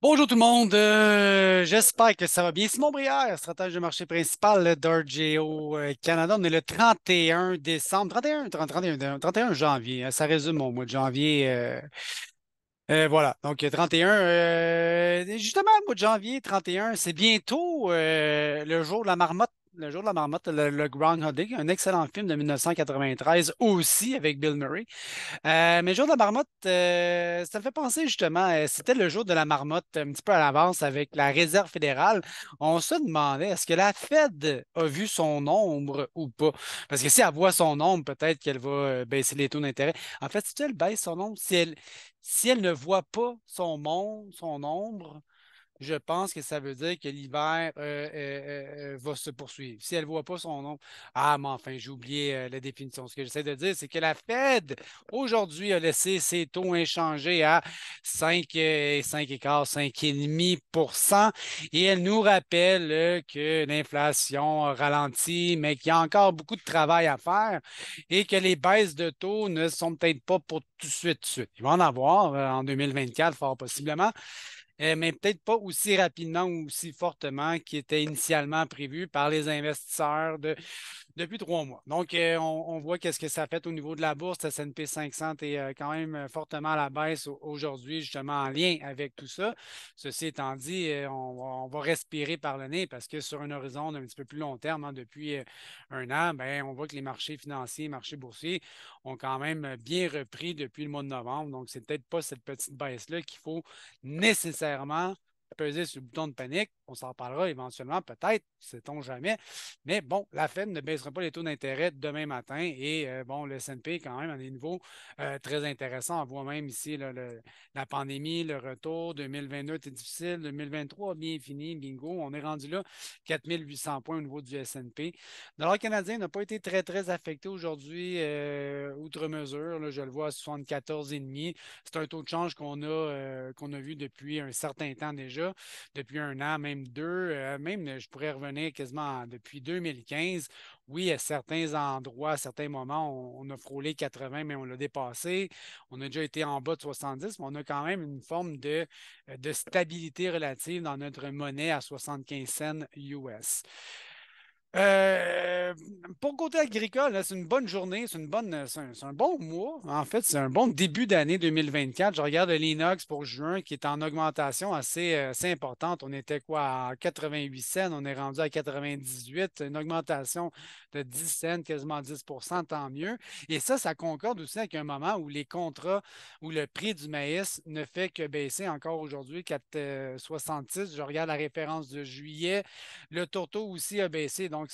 Bonjour tout le monde, euh, j'espère que ça va bien. Simon Brière, stratège de marché principal d'RGO euh, Canada. On est le 31 décembre, 31, 31, euh, janvier, hein, ça résume au mois de janvier. voilà, donc 31, justement, le mois de janvier, 31, c'est bientôt le jour de la marmotte. Le jour de la marmotte, le, Groundhog Day, un excellent film de 1993 aussi avec Bill Murray. Euh, mais le jour de la marmotte, euh, ça me fait penser justement, euh, c'était le jour de la marmotte un petit peu à l'avance avec la réserve fédérale. On se demandait est-ce que la Fed a vu son ombre ou pas? Parce que si elle voit son ombre, peut-être qu'elle va baisser les taux d'intérêt. En fait, si elle baisse son ombre, si elle, ne voit pas son, monde, son ombre je pense que ça veut dire que l'hiver euh, euh, euh, va se poursuivre. Si elle ne voit pas son nom, ah, mais enfin, j'ai oublié la définition. Ce que j'essaie de dire, c'est que la Fed, aujourd'hui, a laissé ses taux inchangés à 5, 5,5 et elle nous rappelle que l'inflation ralentit, mais qu'il y a encore beaucoup de travail à faire et que les baisses de taux ne sont peut-être pas pour tout de suite, tout de suite. Il va en avoir en 2024, fort possiblement. Euh, mais peut-être pas aussi rapidement ou aussi fortement qu'il était initialement prévu par les investisseurs de depuis trois mois. Donc, euh, on, voit qu'est-ce que ça fait au niveau de la bourse. La S&P 500 est euh, quand même euh, fortement à la baisse aujourd'hui, justement en lien avec tout ça. Ceci étant dit, on, va respirer par le nez parce que sur un horizon un petit peu plus long terme, hein, depuis un an, ben, on voit que les marchés financiers, marchés boursiers ont quand même bien repris depuis le mois de novembre. Donc, c'est peut-être pas cette petite baisse-là qu'il faut nécessairement peser sur le bouton de panique on s'en parlera éventuellement, peut-être, sait-on jamais. Mais bon, la Fed ne baissera pas les taux d'intérêt demain matin. Et euh, bon, le S&P, quand même, à des niveaux euh, très intéressants. On voit même ici la pandémie, le retour. 2022 était difficile. 2023 bien fini, bingo. On est rendu là, 4800 points au niveau du S&P. Le dollar canadien n'a pas été très, très affecté aujourd'hui, euh, outre mesure. je le vois à 74,5. C'est un taux de change qu'on a, qu'on a vu depuis un certain temps déjà, depuis un an, même même euh, même euh, je pourrais revenir quasiment depuis 2015. Oui, à certains endroits, à certains moments, on, a frôlé 80, mais on l'a dépassé. On a déjà été en bas de 70, mais on a quand même une forme de, euh, de stabilité relative dans notre monnaie à 75 cents US. Pour euh, pour côté agricole, c'est une bonne journée, c'est une bonne, euh, un, un, bon mois. En fait, c'est un bon début d'année 2024. Je regarde l'inox pour juin qui est en augmentation assez, euh, importante. On était quoi à 88 cents, on est rendu à 98, une augmentation de 10 cents, quasiment 10 tant mieux. Et ça, ça concorde aussi avec un moment où les contrats, où le prix du maïs ne fait que baisser encore aujourd'hui, 4,66. Je regarde la référence de juillet. Le tourteau aussi a baissé. Donc,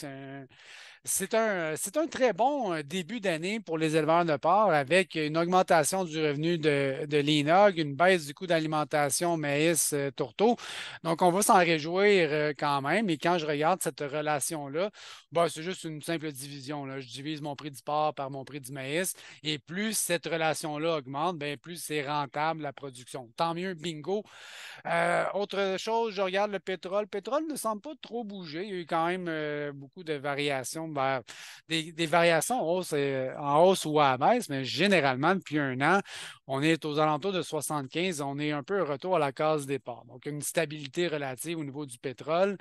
c'est un, un, très bon euh, début d'année pour les éleveurs de porc avec une augmentation du revenu de, l'INOG, une baisse du coût d'alimentation maïs euh, tourteau. Donc, on va s'en réjouir euh, quand même. Et quand je regarde cette relation-là, bah, c'est juste une simple division. Là. Je divise mon prix du porc par mon prix du maïs. Et plus cette relation-là augmente, ben, plus c'est rentable la production. Tant mieux, bingo. autre chose, je regarde le pétrole. Le pétrole ne semble pas trop bouger. Il y a eu quand même beaucoup de variations des, variations en hausse, euh, en hausse ou à baisse, mais généralement, depuis un an, on est aux alentours de 75, on est un peu retour à la case départ. Donc, une stabilité relative au niveau du pétrole.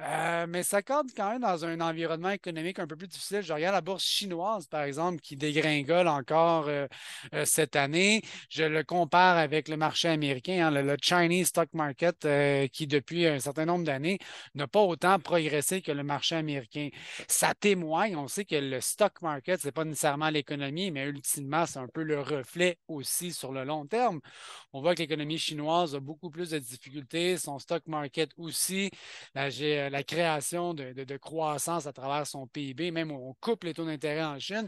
Euh, mais ça cadre quand même dans un environnement économique un peu plus difficile. Je regarde la bourse chinoise, par exemple, qui dégringole encore euh, euh, cette année. Je le compare avec le marché américain, hein, le, le, Chinese Stock Market, qui depuis un certain nombre d'années n'a pas autant progressé que le marché américain. Ça témoigne, on sait que le stock market, ce n'est pas nécessairement l'économie, mais ultimement, c'est un peu le reflet aussi sur le long terme. On voit que l'économie chinoise a beaucoup plus de difficultés, son stock market aussi, la, euh, création de, croissance à travers son PIB, même on coupe les taux d'intérêt en Chine.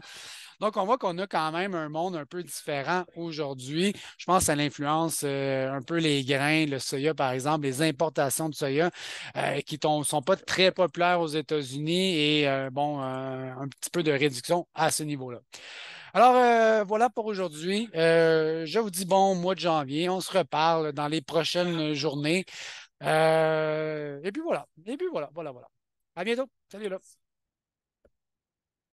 Donc, on voit qu'on a quand même un monde un peu différent aujourd'hui. Je pense à l'influence, euh, un peu les grains, le soya, par exemple, les importations de soya euh, qui ne sont pas très populaires aux États-Unis et, bon, un petit peu de réduction à ce niveau-là. Alors, euh, voilà pour aujourd'hui. Euh, je vous dis bon mois de janvier. On se reparle dans les prochaines journées. Euh, et puis voilà. Et puis voilà, voilà, voilà. À bientôt. Salut là.